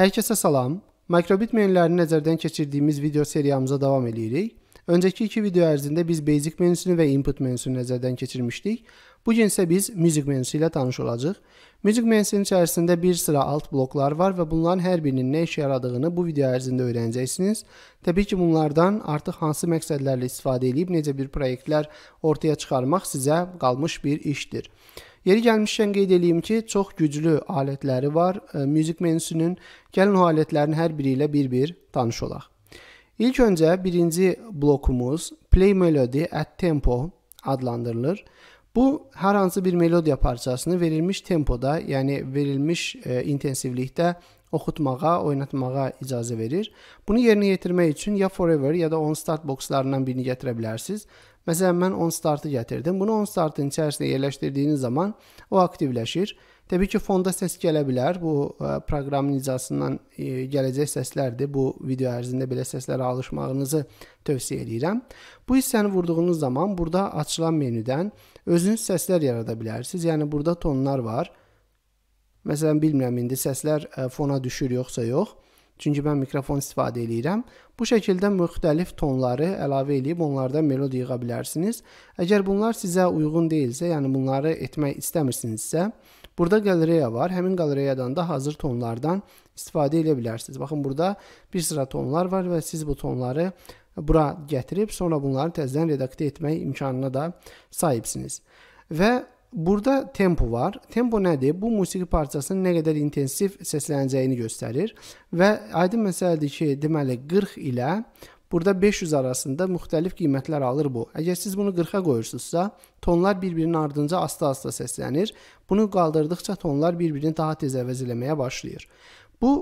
Herkese salam. Mikrobit menülerini nəzərdən keçirdiyimiz video seriyamıza devam edirik. Önceki iki video ərzində biz basic menüsünü ve input menüsünü nəzərdən keçirmişdik. Bu gün isə biz music menüsü ilə tanış olacağıq. Music menüsünün içərisində bir sıra alt bloklar var və bunların hər birinin nə işə yaradığını bu video ərzində öyrənəcəksiniz. Təbii ki, bunlardan artıq hansı məqsədlərlə istifadə edib necə bir layihələr ortaya çıxarmaq sizə qalmış bir işdir. Yeri gəlmişkən qeyd edeyim ki, çox güclü alətləri var e, music menüsünün. Gəlin o alətlərin hər biri ilə bir-bir tanış olaq. İlk öncə birinci blokumuz Play Melody at Tempo adlandırılır. Bu her hansı bir melodya parçasını verilmiş tempoda, yani verilmiş e, intensivlikdə oxutmağa, oynatmağa icazə verir. Bunu yerinə yetirmək üçün ya forever ya da on start bokslarından birini gətirə bilərsiniz. Məsələn, mən on startı gətirdim. Bunu on startın içərisində yerləşdirdiyiniz zaman o aktivləşir. Təbii ki, fonda səs gələ bilər. Bu ə, e, proqramın icrasından ə, e, gələcək səslərdir. Bu video ərzində belə səslərə alışmağınızı tövsiyə edirəm. Bu hissəni vurduğunuz zaman burada açılan menyudən özünüz səslər yarada bilərsiniz. Yəni burada tonlar var. Məsələn, bilmirəm indi səslər e, fona düşür yoxsa yox. Çünki mən mikrofon istifadə eləyirəm. Bu şəkildə müxtəlif tonları əlavə edib onlardan melodi yığa bilərsiniz. Əgər bunlar sizə uyğun deyilsə, yəni bunları etmək istəmirsinizsə, burada qalereya var. Həmin qalereyadan da hazır tonlardan istifadə edə bilərsiniz. Baxın, burada bir sıra tonlar var və siz bu tonları bura gətirib sonra bunları təzədən redaktə etmək imkanına da sahibsiniz. Və Burada tempo var. Tempo nədir? Bu musiqi parçasının nə qədər intensiv səslənəcəyini göstərir və aydın məsələdir ki, deməli 40 ilə burada 500 arasında müxtəlif qiymətlər alır bu. Əgər siz bunu 40-a qoyursunuzsa, tonlar bir-birinin ardınca asta-asta səslənir. Bunu qaldırdıkca tonlar bir-birini daha tez əvəz eləməyə başlayır. Bu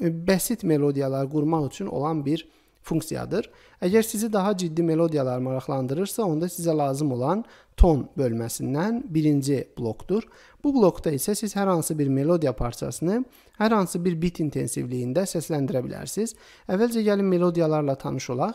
e, bəsit melodiyalar qurmaq üçün olan bir funksiyadır. Əgər sizi daha ciddi melodiyalar maraqlandırırsa, onda sizə lazım olan ton bölməsindən birinci blokdur. Bu blokda isə siz hər hansı bir melodiya parçasını hər hansı bir bit intensivliyində səsləndirə bilərsiniz. Əvvəlcə gəlin melodiyalarla tanış olaq.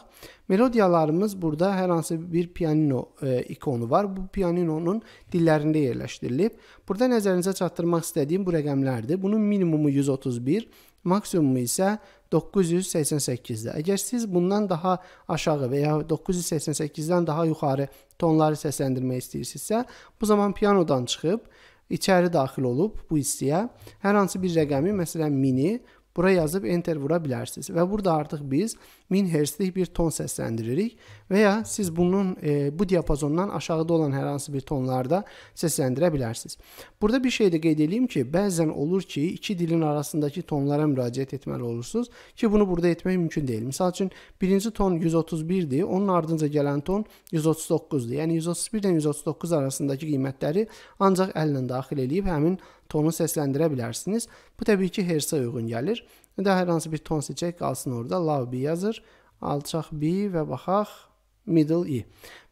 Melodiyalarımız burada hər hansı bir pianino e, ikonu var. Bu pianinonun dillərində yerləşdirilib. Burada nəzərinizə çatdırmaq istədiyim bu rəqəmlərdir. Bunun minimumu 131, maksimumu isə 988-də. Əgər siz bundan daha aşağı və ya 988-dən daha yuxarı tonları səsləndirmək istəyirsinizsə, bu zaman pianodan çıxıb içəri daxil olub bu hissiyə hər hansı bir rəqəmi, məsələn 1000-i Bura yazıb enter vura bilərsiniz və burada artıq biz 1000 Hz-lik bir ton səsləndiririk və ya siz bunun e, bu diapazondan aşağıda olan hər hansı bir tonlarda səsləndirə bilərsiniz. Burada bir şey də qeyd edeyim ki, bəzən olur ki, iki dilin arasındakı tonlara müraciət etməli olursunuz ki, bunu burada etmək mümkün deyil. Məsəl üçün birinci ton 131-dir, onun ardınca gələn ton 139-dur. Yəni 131 ilə 139 arasındakı qiymətləri ancaq əllə daxil edib həmin tonu səsləndirə bilərsiniz. Bu təbii ki, hersə uyğun gəlir. Və hər hansı bir ton seçək qalsın orada. Low B yazır. Alçaq B və baxaq middle E.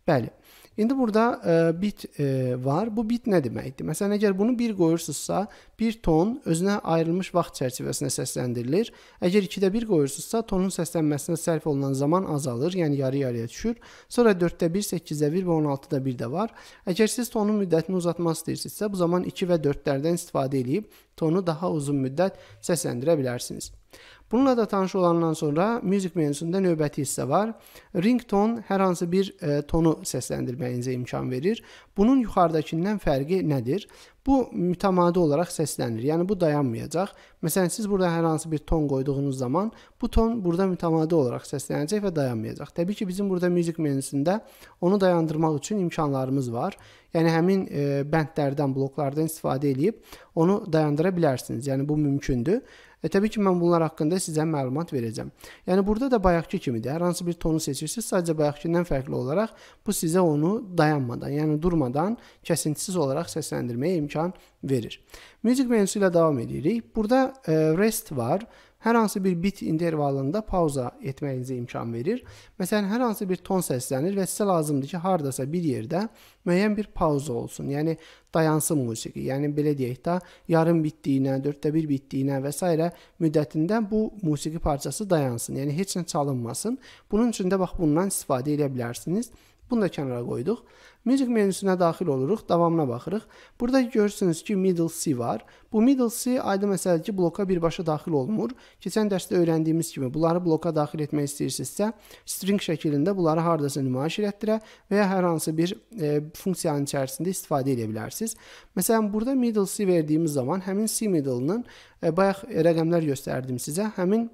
Bəli. İndi burada e, bit e, var. Bu bit nə deməkdir? Məsələn, əgər bunu 1 qoyursunuzsa, 1 ton özünə ayrılmış vaxt çərçivəsində səsləndirir. Əgər 2-də 1 qoyursunuzsa, tonun səslənməsinə sərf olunan zaman azalır, yəni yarı-yarıya düşür. Sonra 4-də 1, 8-də 1 və 16-da 1 də var. Əgər siz tonun müddətini uzatmaq istəyirsinizsə, bu zaman 2 və 4-lərdən istifadə edib tonu daha uzun müddət səsləndirə bilərsiniz. Bununla da tanış olandan sonra music menüsündə növbəti hissə var. Ringtone hər hansı bir e, tonu səsləndirməyinizə imkan verir. Bunun yuxarıdakından fərqi nədir? Bu mütəmadi olaraq səslənir. Yəni bu dayanmayacaq. Məsələn, siz burada hər hansı bir ton qoyduğunuz zaman bu ton burada mütəmadi olaraq səslənəcək və dayanmayacaq. Təbii ki, bizim burada music menüsündə onu dayandırmaq üçün imkanlarımız var. Yəni həmin e, bəndlərdən, bloklardan istifadə edib onu dayandıra bilərsiniz. Yəni bu mümkündür. E, təbii ki, mən bunlar haqqında sizə məlumat verəcəm. Yəni burada da bayaqki kimidir. Hər hansı bir tonu seçirsiniz, sadəcə bayaqkindən fərqli olaraq bu sizə onu dayanmadan, yəni durmadan kəsintisiz olaraq səsləndirməyə imkan verir. Music menyusu ilə davam edirik. Burada e, rest var hər hansı bir bit intervalında pauza etməyinizə imkan verir. Məsələn, hər hansı bir ton səslənir və sizə lazımdır ki, hardasa bir yerdə müəyyən bir pauza olsun. Yəni dayansın musiqi. Yəni belə deyək də, yarım bitdiyinə, 4də 1 bitdiyinə və s. müddətində bu musiqi parçası dayansın. Yəni heç nə çalınmasın. Bunun üçün də bax bundan istifadə edə bilərsiniz. Bunu da kənara qoyduq. Music menüsünə daxil oluruq, davamına baxırıq. Burada görürsünüz ki, middle C var. Bu middle C aydın məsələdir ki, bloka birbaşa daxil olmur. Keçən dərsdə öyrəndiyimiz kimi, bunları bloka daxil etmək istəyirsinizsə, string şəklində bunları hardasa nümayiş elətdirə və ya hər hansı bir e, funksiyanın içərisində istifadə edə bilərsiniz. Məsələn, burada middle C verdiyimiz zaman həmin C middle-ının e, bayaq rəqəmlər göstərdim sizə, həmin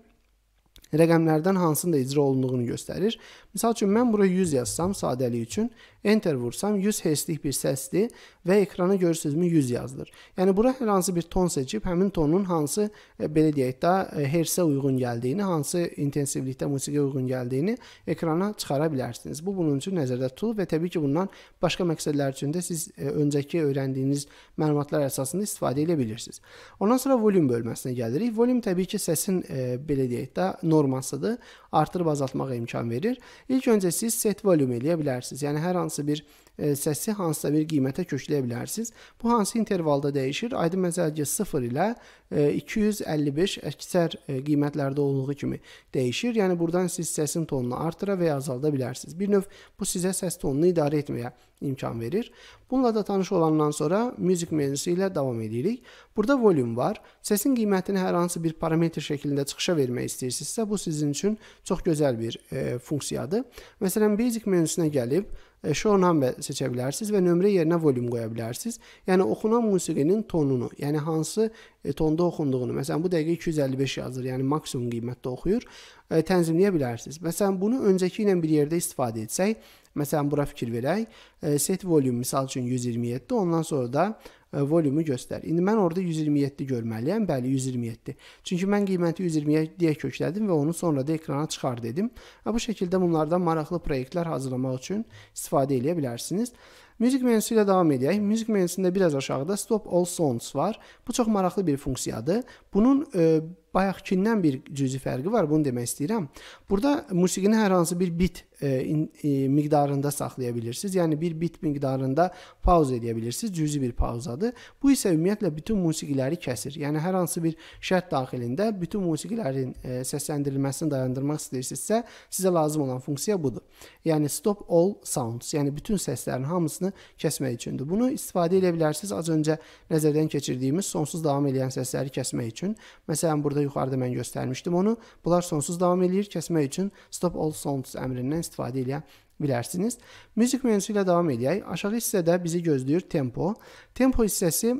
rəqəmlərdən hansının da icra olunduğunu göstərir. Məsəl üçün mən bura 100 yazsam sadəlik üçün Enter vursam 100 Hz-lik bir səsdir və ekrana görürsünüzmü 100 yazılır. Yəni bura hər hansı bir ton seçib həmin tonun hansı e, belə deyək də e, hersə uyğun gəldiyini, hansı intensivlikdə musiqiyə uyğun gəldiyini ekrana çıxara bilərsiniz. Bu bunun üçün nəzərdə tutulur və təbii ki, bundan başqa məqsədlər üçün də siz e, öncəki öyrəndiyiniz məlumatlar əsasında istifadə edə bilirsiniz. Ondan sonra volüm bölməsinə gəlirik. Volüm təbii ki, səsin belə deyək də normasıdır. Artırıb azaltmağa imkan verir. İlk öncə siz set volüm eləyə bilərsiniz. Yəni hər hansı hansısa bir e, səsi hansısa bir qiymətə kökləyə bilərsiniz. Bu hansı intervalda dəyişir? Aydın məsəl ki 0 ilə 255 e, əksər e, qiymətlərdə olduğu kimi dəyişir. Yəni buradan siz səsin tonunu artıra və ya azalda bilərsiniz. Bir növ bu sizə səs tonunu idarə etməyə imkan verir. Bununla da tanış olandan sonra music menüsü ilə davam edirik. Burada volume var. Səsin qiymətini hər hansı bir parametr şəklində çıxışa vermək istəyirsinizsə, bu sizin üçün çox gözəl bir e, funksiyadır. Məsələn, basic menüsünə gəlib e, show number seçə bilərsiniz və nömrə yerinə volume qoya bilərsiniz. Yəni oxunan musiqinin tonunu, yəni hansı e, tonda oxunduğunu, məsələn, bu dəqiqə 255 yazır, yəni maksimum qiymətdə oxuyur, e, tənzimləyə bilərsiniz. Məsələn, bunu öncəki ilə bir yerdə istifadə etsək, Məsələn, bura fikir verək. E, set volume misal üçün 127, ondan sonra da e, volumu göstər. İndi mən orada 127 görməliyəm. Bəli, 127. Çünki mən qiyməti 127-yə köklədim və onu sonra da ekrana çıxar dedim. Və bu şəkildə bunlardan maraqlı layihələr hazırlamaq üçün istifadə edə bilərsiniz. Music menyusu ilə davam edək. Music menyusunda biraz aşağıda Stop All Sounds var. Bu çox maraqlı bir funksiyadır. Bunun e, bayaqkindən bir cüzi fərqi var, bunu demək istəyirəm. Burada musiqini hər hansı bir bit e, e, miqdarında saxlaya bilirsiniz. Yəni bir bit miqdarında pauza edə bilirsiniz. Cüzi bir pauzadır. Bu isə ümumiyyətlə bütün musiqiləri kəsir. Yəni hər hansı bir şərt daxilində bütün musiqilərin e, səsləndirilməsini dayandırmaq istəyirsinizsə, sizə lazım olan funksiya budur. Yəni stop all sounds, yəni bütün səslərin hamısını kəsmək üçündür. Bunu istifadə edə bilərsiniz az öncə nəzərdən keçirdiyimiz sonsuz davam edən səsləri kəsmək üçün. Məsələn, burada yuxarıda mən göstərmişdim onu. Bunlar sonsuz davam eləyir. Kəsmək üçün stop all sounds əmrindən istifadə edə bilərsiniz. Music menyusu ilə davam edək. Aşağı hissədə bizi gözləyir tempo. Tempo hissəsi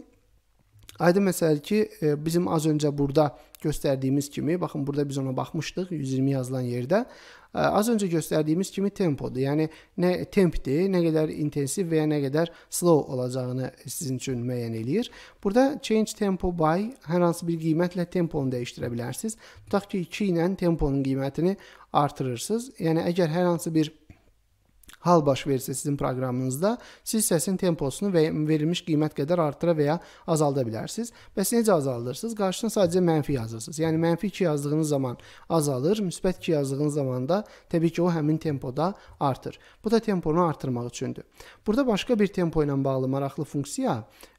Aydın məsələdir ki, e, bizim az öncə burada göstərdiyimiz kimi, baxın burada biz ona baxmışdıq 120 yazılan yerdə. E, az öncə göstərdiyimiz kimi tempodur. Yəni nə tempdir, nə qədər intensiv və ya nə qədər slow olacağını sizin üçün müəyyən eləyir. Burada change tempo by hər hansı bir qiymətlə temponu dəyişdirə bilərsiniz. Tutaq ki, 2 ilə temponun qiymətini artırırsınız. Yəni əgər hər hansı bir hal baş versə sizin proqramınızda, siz səsin temposunu və verilmiş qiymət qədər artıra və ya azalda bilərsiniz. Bəs necə azaldırsınız? Qarşısına sadəcə mənfi yazırsınız. Yəni mənfi 2 yazdığınız zaman azalır, müsbət 2 yazdığınız zaman da təbii ki, o həmin tempoda artır. Bu da temponu artırmaq üçündür. Burada başqa bir tempo ilə bağlı maraqlı funksiya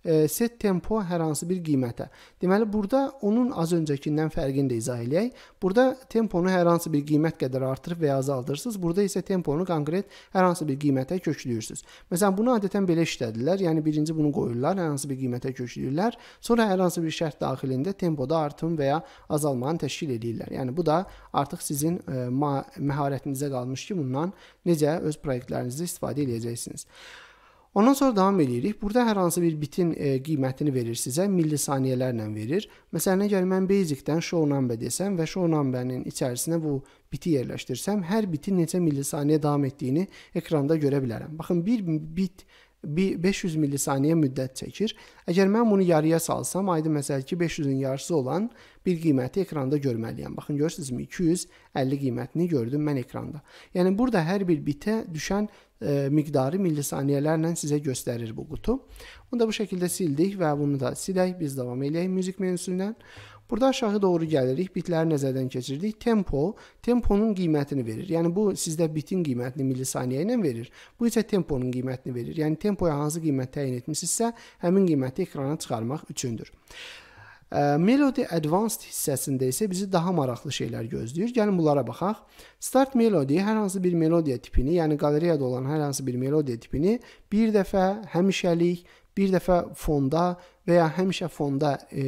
e, set tempo hər hansı bir qiymətə. Deməli burada onun az öncəkindən fərqini də izah eləyək. Burada temponu hər hansı bir qiymət qədər artırıb və ya azaldırsınız. Burada isə temponu konkret hər hansı hansı bir qiymətə kökləyirsiz. Məsələn, bunu adətən belə işlədirlər. Yəni birinci bunu qoyurlar, hər hansı bir qiymətə kökləyirlər. Sonra hər hansı bir şərt daxilində tempoda artım və ya azalmanı təşkil edirlər. Yəni bu da artıq sizin ə, e, məharətinizə qalmış ki, bundan necə öz layihələrinizdə istifadə edəcəksiniz. Ondan sonra davam eləyirik. Burada hər hansı bir bitin e, qiymətini verir sizə, millisaniyelərlə verir. Məsələn, əgər mən basic-dən show number desəm və show number-nin içərisinə bu biti yerləşdirsəm, hər bitin neçə millisaniyə davam etdiyini ekranda görə bilərəm. Baxın, bir bit 500 millisaniyə müddət çəkir. Əgər mən bunu yarıya salsam, aydın məsəl ki, 500-ün yarısı olan bir qiyməti ekranda görməliyəm. Baxın görürsünüzmü? 250 qiymətini gördüm mən ekranda. Yəni burada hər bir bitə düşən e, miqdarı millisaniyələrlə sizə göstərir bu qutu. Bunu da bu şəkildə sildik və bunu da silək. Biz davam eləyək müzik menüsündən. Burada aşağı doğru gəlirik, bitləri nəzərdən keçirdik. Tempo temponun qiymətini verir. Yəni bu sizdə bitin qiymətini millisaniyə ilə verir. Bu isə temponun qiymətini verir. Yəni tempoya hansı qiymət təyin etmisinizsə, həmin qiyməti ekrana çıxarmaq üçündür. Melody Advanced hissəsində isə bizi daha maraqlı şeylər gözləyir. Gəlin bunlara baxaq. Start Melody hər hansı bir melodiya tipini, yəni qalereyada olan hər hansı bir melodiya tipini bir dəfə həmişəlik, bir dəfə fonda və ya həmişə fonda e,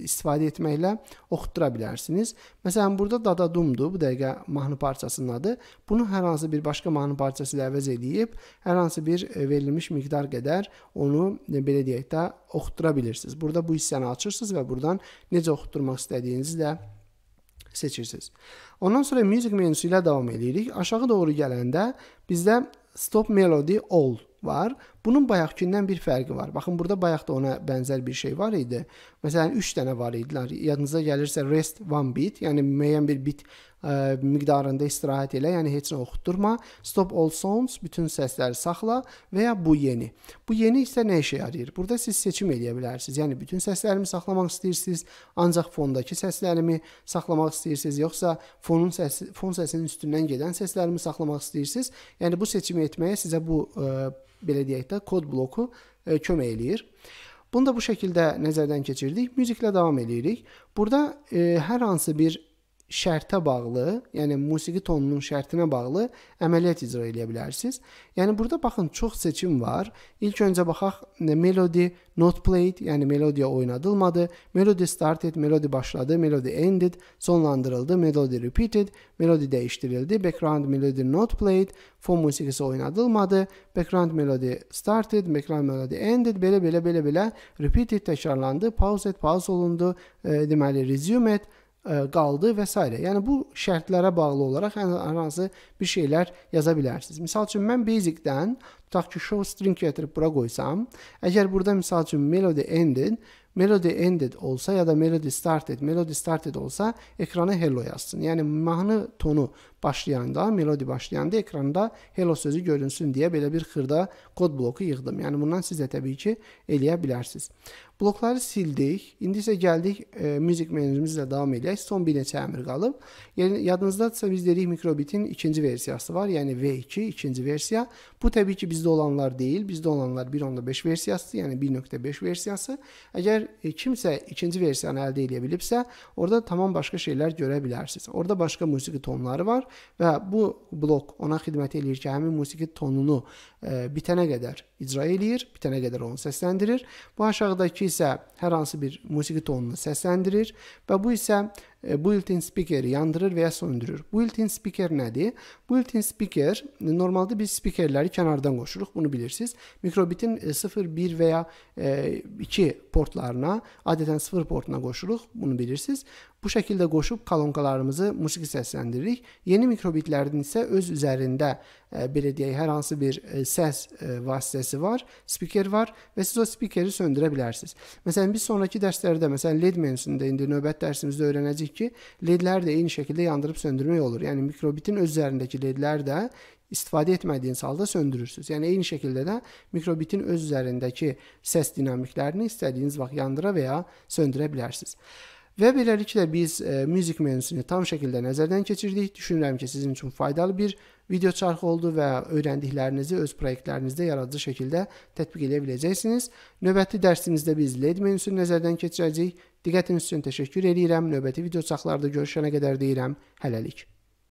istifadə etməklə oxutdura bilərsiniz. Məsələn, burada dadadumdur, bu dəqiqə mahnı parçasının adı. Bunu hər hansı bir başqa mahnı parçası ilə əvəz edib, hər hansı bir e, verilmiş miqdar qədər onu e, belə deyək də oxutdura bilirsiniz. Burada bu hissəni açırsınız və buradan necə oxutdurmaq istədiyinizi də seçirsiniz. Ondan sonra music menüsü ilə davam edirik. Aşağı doğru gələndə bizdə stop melody all var. Bunun bayaqkindən bir fərqi var. Baxın, burada bayaq da ona bənzər bir şey var idi. Məsələn, 3 dənə var idilər. Yadınıza gəlirsə rest one bit, yəni müəyyən bir bit ə, e, miqdarında istirahət elə, yəni heç nə oxutdurma. Stop all sounds, bütün səsləri saxla və ya bu yeni. Bu yeni isə nə işə yarayır? Burada siz seçim eləyə bilərsiniz. Yəni bütün səslərimi saxlamaq istəyirsiniz, ancaq fondakı səslərimi saxlamaq istəyirsiniz, yoxsa fonun səsi, fon səsinin üstündən gedən səslərimi saxlamaq istəyirsiniz? Yəni bu seçimi etməyə sizə bu ə, e, belə deyək də, kod bloku e, kömək eləyir. Bunu da bu şəkildə nəzərdən keçirdik. Müziklə devam eləyirik. Burada e, hər hansı bir şərtə bağlı, yəni musiqi tonunun şərtinə bağlı əməliyyat icra edə bilərsiniz. Yəni burada baxın çox seçim var. İlk öncə baxaq melodi not played, yəni melodiya oynadılmadı, melodi started, melodi başladı, melodi ended, sonlandırıldı, melodi repeated, melodi dəyişdirildi, background melodi not played, fon musiqisi oynadılmadı, background melodi started, background melodi ended, belə belə belə belə repeated təkrarlandı, pause et, pause olundu, e, deməli resume et E, qaldı və s. Yəni bu şərtlərə bağlı olaraq hər hansı bir şeylər yaza bilərsiniz. Məsəl üçün mən basic-dən tutaq ki, show string gətirib bura qoysam, əgər burada misal üçün melody ended, melody ended olsa ya da melody started, melody started olsa ekrana hello yazsın. Yəni mahnı tonu başlayanda, melodi başlayanda ekranda hello sözü görünsün deyə belə bir xırda kod bloku yığdım. Yəni bundan siz də təbii ki eləyə bilərsiniz. Blokları sildik. İndi isə gəldik e, music menerimizlə davam edək. Son bir neçə əmr qalıb. Yəni yadınızdadsa biz dedik mikrobitin ikinci versiyası var. Yəni V2 ikinci versiya. Bu təbii ki biz bizdə olanlar deyil, bizdə olanlar 1.5 versiyasıdır, yəni 1.5 versiyası. Əgər e, kimsə ikinci versiyanı əldə edə bilibsə, orada tamam başqa şeylər görə bilərsiniz. Orada başqa musiqi tonları var və bu blok ona xidmət eləyir ki, həmin musiqi tonunu e, bitənə qədər icra eləyir, bitənə qədər onu səsləndirir. Bu aşağıdakı isə hər hansı bir musiqi tonunu səsləndirir və bu isə E, built-in speaker yandırır və ya söndürür. Built-in speaker nədir? Built-in speaker e, normalda biz speakerləri kənardan qoşuruq, bunu bilirsiniz. Mikrobitin 0, e, 1 və ya 2 portlarına, adətən 0 portuna qoşuruq, bunu bilirsiniz. Bu şəkildə qoşub kolonkalarımızı musiqi səsləndiririk. Yeni mikrobitlərin isə öz üzərində belə deyək, hər hansı bir səs vasitəsi var, speaker var və siz o speakeri söndürə bilərsiniz. Məsələn, biz sonrakı dərslərdə, məsələn, LED menüsündə indi növbət dərsimizdə öyrənəcəyik dedik ki, ledləri də eyni şəkildə yandırıb söndürmək olur. Yəni mikrobitin öz üzərindəki ledlər də istifadə etmədiyiniz halda söndürürsüz. Yəni eyni şəkildə də mikrobitin öz üzərindəki səs dinamiklərini istədiyiniz vaxt yandıra və ya söndürə bilərsiniz. Və beləliklə biz e, müzik menüsünü tam şəkildə nəzərdən keçirdik. Düşünürəm ki, sizin üçün faydalı bir video çarxı oldu və öyrəndiklərinizi öz layihələrinizdə yaradıcı şəkildə tətbiq edə biləcəksiniz. Növbəti dərsimizdə biz LED menüsünü nəzərdən keçirəcəyik Diqqətiniz üçün təşəkkür edirəm. Növbəti video çaxlarda görüşənə qədər deyirəm hələlik.